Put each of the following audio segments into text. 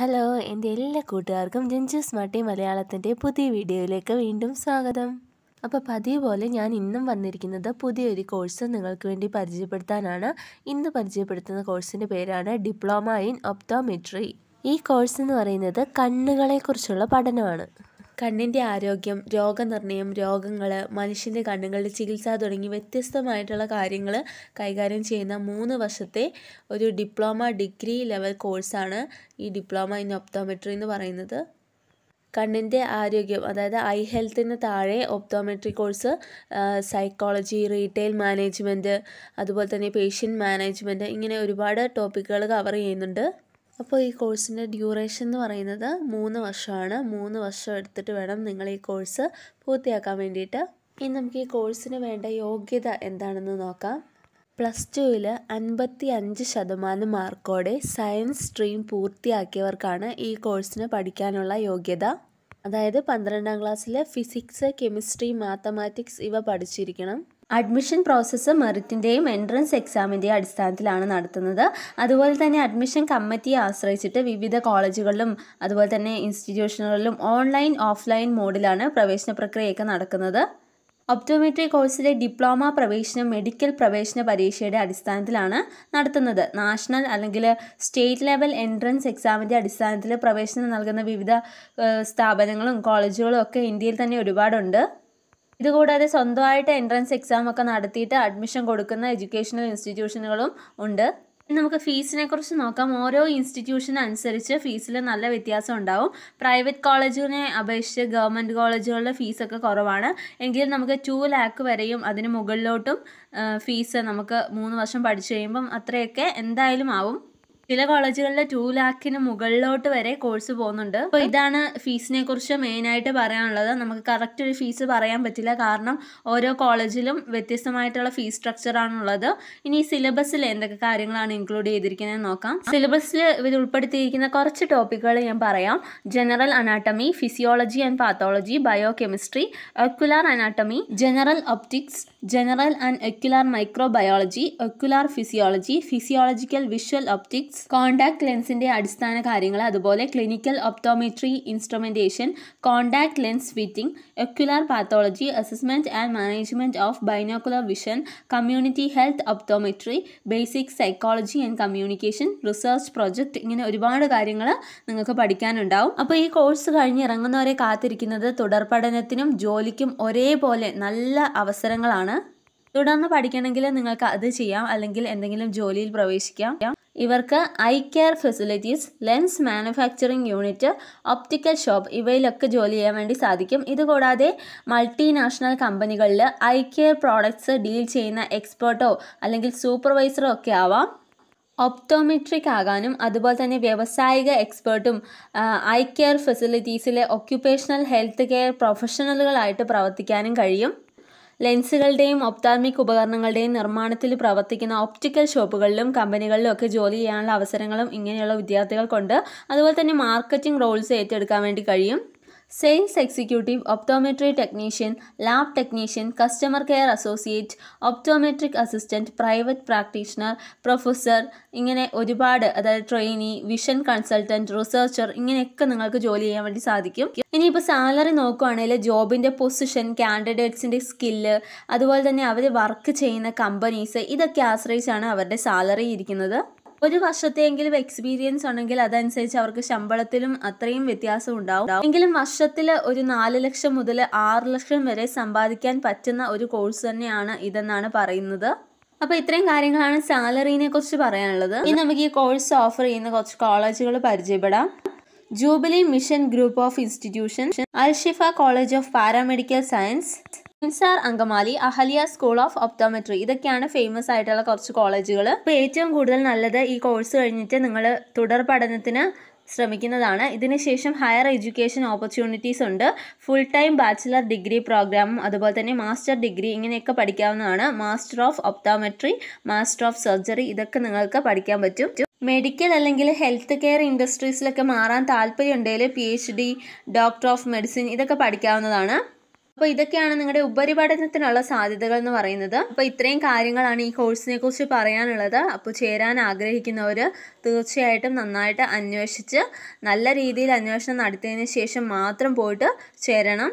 hello എൻ്റെ എല്ലാ കൂട്ടുകാർക്കും ജഞ്ചു സ്മാർട്ടി മലയാളത്തിൻ്റെ പുതിയ വീഡിയോയിലേക്ക് വീണ്ടും സ്വാഗതം അപ്പോൾ പതിവ് പോലെ ഞാൻ ഇന്നും വന്നിരിക്കുന്നത് പുതിയൊരു കോഴ്സ് നിങ്ങൾക്ക് വേണ്ടി പരിചയപ്പെടുത്താനാണ് ഇന്ന് പരിചയപ്പെടുത്തുന്ന കോഴ്സിൻ്റെ പേരാണ് ഡിപ്ലോമ ഇൻ ഒപ്റ്റോമെട്രി ഈ കോഴ്സ് എന്ന് പറയുന്നത് കണ്ണുകളെക്കുറിച്ചുള്ള പഠനമാണ് കണ്ണിൻ്റെ ആരോഗ്യം രോഗനിർണയം രോഗങ്ങൾ മനുഷ്യൻ്റെ കണ്ണുകളുടെ ചികിത്സ തുടങ്ങി വ്യത്യസ്തമായിട്ടുള്ള കാര്യങ്ങൾ കൈകാര്യം ചെയ്യുന്ന മൂന്ന് വർഷത്തെ ഒരു ഡിപ്ലോമ ഡിഗ്രി ലെവൽ കോഴ്സാണ് ഈ ഡിപ്ലോമ ഇൻ ഒപ്തോമെട്രി എന്ന് പറയുന്നത് കണ്ണിൻ്റെ ആരോഗ്യം അതായത് ഐ ഹെൽത്തിന് താഴെ optometry course psychology retail management അതുപോലെ തന്നെ പേഷ്യൻ്റ് മാനേജ്മെൻറ്റ് ഇങ്ങനെ ഒരുപാട് ടോപ്പിക്കുകൾ കവർ ചെയ്യുന്നുണ്ട് അപ്പോൾ ഈ കോഴ്സിൻ്റെ ഡ്യൂറേഷൻ എന്ന് പറയുന്നത് മൂന്ന് വർഷമാണ് മൂന്ന് വർഷം എടുത്തിട്ട് വേണം നിങ്ങൾ ഈ കോഴ്സ് പൂർത്തിയാക്കാൻ വേണ്ടിയിട്ട് ഇനി നമുക്ക് ഈ കോഴ്സിന് വേണ്ട യോഗ്യത എന്താണെന്ന് നോക്കാം പ്ലസ് ടുവിൽ അൻപത്തി അഞ്ച് ശതമാനം മാർക്കോടെ സയൻസ് സ്ട്രീം പൂർത്തിയാക്കിയവർക്കാണ് ഈ കോഴ്സിന് പഠിക്കാനുള്ള യോഗ്യത അതായത് പന്ത്രണ്ടാം ക്ലാസ്സിൽ ഫിസിക്സ് കെമിസ്ട്രി മാത്തമാറ്റിക്സ് ഇവ പഠിച്ചിരിക്കണം അഡ്മിഷൻ പ്രോസസ്സ് മെറിറ്റിൻ്റെയും എൻട്രൻസ് എക്സാമിൻ്റെയും അടിസ്ഥാനത്തിലാണ് നടത്തുന്നത് അതുപോലെ തന്നെ അഡ്മിഷൻ കമ്മിറ്റിയെ ആശ്രയിച്ചിട്ട് വിവിധ കോളേജുകളിലും അതുപോലെ തന്നെ ഇൻസ്റ്റിറ്റ്യൂഷനുകളിലും ഓൺലൈൻ ഓഫ്ലൈൻ മോഡിലാണ് പ്രവേശന പ്രക്രിയയൊക്കെ നടക്കുന്നത് ഒപ്റ്റോമെട്രി കോഴ്സിലെ ഡിപ്ലോമ പ്രവേശനം മെഡിക്കൽ പ്രവേശന പരീക്ഷയുടെ അടിസ്ഥാനത്തിലാണ് നടത്തുന്നത് നാഷണൽ അല്ലെങ്കിൽ സ്റ്റേറ്റ് ലെവൽ എൻട്രൻസ് എക്സാമിൻ്റെ അടിസ്ഥാനത്തിൽ പ്രവേശനം നൽകുന്ന വിവിധ സ്ഥാപനങ്ങളും കോളേജുകളും ഒക്കെ ഇന്ത്യയിൽ തന്നെ ഒരുപാടുണ്ട് ഇതുകൂടാതെ സ്വന്തമായിട്ട് എൻട്രൻസ് എക്സാം ഒക്കെ നടത്തിയിട്ട് അഡ്മിഷൻ കൊടുക്കുന്ന എഡ്യൂക്കേഷണൽ ഇൻസ്റ്റിറ്റ്യൂഷനുകളും ഉണ്ട് നമുക്ക് ഫീസിനെ കുറിച്ച് നോക്കാം ഓരോ ഇൻസ്റ്റിറ്റ്യൂഷൻ അനുസരിച്ച് ഫീസിൽ നല്ല വ്യത്യാസം ഉണ്ടാവും പ്രൈവറ്റ് കോളേജിനെ അപേക്ഷിച്ച് ഗവൺമെൻറ് കോളേജുകളുടെ ഫീസൊക്കെ കുറവാണ് എങ്കിലും നമുക്ക് ടു ലാക്ക് വരെയും അതിന് മുകളിലോട്ടും ഫീസ് നമുക്ക് മൂന്ന് വർഷം പഠിച്ചു കഴിയുമ്പം അത്രയൊക്കെ എന്തായാലും ആവും ചില കോളേജുകളിൽ ടു ലാക്കിന് മുകളിലോട്ട് വരെ കോഴ്സ് പോകുന്നുണ്ട് അപ്പോൾ ഇതാണ് ഫീസിനെ കുറിച്ച് ആയിട്ട് പറയാനുള്ളത് നമുക്ക് കറക്റ്റ് ഒരു ഫീസ് പറയാൻ പറ്റില്ല കാരണം ഓരോ കോളേജിലും വ്യത്യസ്തമായിട്ടുള്ള ഫീസ് ആണുള്ളത് ഇനി സിലബസിൽ എന്തൊക്കെ കാര്യങ്ങളാണ് ഇൻക്ലൂഡ് ചെയ്തിരിക്കുന്നത് നോക്കാം സിലബസിൽ ഇവർ ഉൾപ്പെടുത്തിയിരിക്കുന്ന കുറച്ച് ടോപ്പിക്കുകൾ ഞാൻ പറയാം general anatomy physiology and pathology biochemistry ocular anatomy general optics general and micro microbiology ocular physiology physiological visual optics lens contact ലെൻസിൻ്റെ അടിസ്ഥാന കാര്യങ്ങൾ അതുപോലെ clinical optometry instrumentation contact lens fitting ocular pathology assessment and management of binocular vision community health optometry basic psychology and communication research project ഇങ്ങനെ ഒരുപാട് കാര്യങ്ങൾ നിങ്ങൾക്ക് പഠിക്കാനുണ്ടാവും അപ്പോൾ ഈ കോഴ്സ് കഴിഞ്ഞ് ഇറങ്ങുന്നവരെ കാത്തിരിക്കുന്നത് തുടർ പഠനത്തിനും ജോലിക്കും ഒരേപോലെ നല്ല അവസരങ്ങളാണ് തുടർന്ന് പഠിക്കണമെങ്കിൽ നിങ്ങൾക്ക് അത് ചെയ്യാം അല്ലെങ്കിൽ എന്തെങ്കിലും ജോലിയിൽ പ്രവേശിക്കാം ഇവർക്ക് eye care facilities lens manufacturing unit optical shop ഇവയിലൊക്കെ ജോലി ചെയ്യാൻ വേണ്ടി സാധിക്കും ഇതുകൂടാതെ മൾട്ടിനാഷണൽ കമ്പനികളിൽ ഐ കെയർ പ്രോഡക്ട്സ് ഡീൽ ചെയ്യുന്ന എക്സ്പേർട്ടോ അല്ലെങ്കിൽ സൂപ്പർവൈസറോ ഒക്കെ ആവാം ഒപ്റ്റോമെട്രിക് ആകാനും അതുപോലെ തന്നെ വ്യവസായിക എക്സ്പേർട്ടും ഐ കെയർ ഫെസിലിറ്റീസിലെ ഒക്യുപേഷണൽ ഹെൽത്ത് കെയർ പ്രൊഫഷണലുകളായിട്ട് പ്രവർത്തിക്കാനും കഴിയും ലെൻസുകളുടെയും ഒപ്താമിക് ഉപകരണങ്ങളുടെയും നിർമ്മാണത്തിൽ പ്രവർത്തിക്കുന്ന ഒപ്റ്റിക്കൽ ഷോപ്പുകളിലും കമ്പനികളിലും ഒക്കെ ജോലി ചെയ്യാനുള്ള അവസരങ്ങളും ഇങ്ങനെയുള്ള വിദ്യാർത്ഥികൾക്കുണ്ട് അതുപോലെ തന്നെ മാർക്കറ്റിംഗ് റോൾസ് ഏറ്റെടുക്കാൻ വേണ്ടി കഴിയും sales executive optometry technician lab technician customer care associate optometric assistant private practitioner professor ഇങ്ങനെ ഒരുപാട് അതായത് ട്രെയിനി വിഷൻ കൺസൾട്ടൻറ്റ് റിസർച്ചർ ഇങ്ങനെയൊക്കെ നിങ്ങൾക്ക് ജോലി ചെയ്യാൻ വേണ്ടി സാധിക്കും ഇനിയിപ്പോൾ സാലറി നോക്കുകയാണെങ്കിൽ ജോബിൻ്റെ പൊസിഷൻ കാൻഡിഡേറ്റ്സിൻ്റെ സ്കില്ല് അതുപോലെ തന്നെ അവർ വർക്ക് ചെയ്യുന്ന കമ്പനീസ് ഇതൊക്കെ ആശ്രയിച്ചാണ് അവരുടെ സാലറി ഇരിക്കുന്നത് ഒരു വർഷത്തെയെങ്കിലും എക്സ്പീരിയൻസ് ഉണ്ടെങ്കിൽ അതനുസരിച്ച് അവർക്ക് ശമ്പളത്തിലും അത്രയും വ്യത്യാസം ഉണ്ടാവും എങ്കിലും വർഷത്തിൽ ഒരു നാല് ലക്ഷം മുതൽ ആറ് ലക്ഷം വരെ സമ്പാദിക്കാൻ പറ്റുന്ന ഒരു കോഴ്സ് തന്നെയാണ് ഇതെന്നാണ് പറയുന്നത് അപ്പോൾ ഇത്രയും കാര്യങ്ങളാണ് സാലറിനെ കുറിച്ച് പറയാനുള്ളത് ഇനി നമുക്ക് ഈ കോഴ്സ് ഓഫർ ചെയ്യുന്ന കുറച്ച് കോളേജുകൾ പരിചയപ്പെടാം Jubilee Mission group of institution Alshifa college of paramedical science Insar Angamaly Ahalia school of optometry ഇതൊക്കെയാണ് ഫേമസ് ആയിട്ടുള്ള കുറച്ച് കോളേജുകൾ അപ്പോൾ ഏറ്റവും കൂടുതൽ നല്ലത് ഈ കോഴ്സ് കഴിഞ്ഞിട്ട് നിങ്ങൾ തുടർ പഠനത്തിന് ശ്രമിക്കുന്നതാണ് ഇതിനുശേഷം ഹയർ എഡ്യൂക്കേഷൻ ഓപ്പർച്യൂണിറ്റീസ് ഉണ്ട് ഫുൾ ടൈം ബാച്ചിലർ ഡിഗ്രി പ്രോഗ്രാമും അതുപോലെ തന്നെ മാസ്റ്റർ ഡിഗ്രി ഇങ്ങനെയൊക്കെ പഠിക്കാവുന്നതാണ് master of optometry master of surgery ഇതൊക്കെ നിങ്ങൾക്ക് പഠിക്കാൻ പറ്റും മെഡിക്കൽ അല്ലെങ്കിൽ ഹെൽത്ത് കെയർ ഇൻഡസ്ട്രീസിലൊക്കെ മാറാൻ ഉണ്ടെങ്കിൽ P H D doctor of medicine ഇതൊക്കെ പഠിക്കാവുന്നതാണ് അപ്പോൾ ഇതൊക്കെയാണ് നിങ്ങളുടെ ഉപരിപഠനത്തിനുള്ള സാധ്യതകൾ എന്ന് പറയുന്നത് അപ്പോൾ ഇത്രയും കാര്യങ്ങളാണ് ഈ കോഴ്സിനെ കുറിച്ച് പറയാനുള്ളത് അപ്പോൾ ചേരാൻ ആഗ്രഹിക്കുന്നവർ തീർച്ചയായിട്ടും നന്നായിട്ട് അന്വേഷിച്ച് നല്ല രീതിയിൽ അന്വേഷണം നടത്തിയതിന് ശേഷം മാത്രം പോയിട്ട് ചേരണം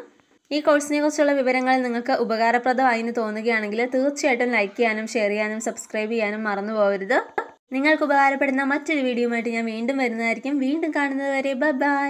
ഈ കോഴ്സിനെ കുറിച്ചുള്ള വിവരങ്ങൾ നിങ്ങൾക്ക് ഉപകാരപ്രദമായി എന്ന് തോന്നുകയാണെങ്കിൽ തീർച്ചയായിട്ടും ലൈക്ക് ചെയ്യാനും ഷെയർ ചെയ്യാനും സബ്സ്ക്രൈബ് ചെയ്യാനും മറന്നു പോകരുത് നിങ്ങൾക്ക് ഉപകാരപ്പെടുന്ന മറ്റൊരു വീഡിയോയുമായിട്ട് ഞാൻ വീണ്ടും വരുന്നതായിരിക്കും വീണ്ടും കാണുന്നത് വരെ ബൈ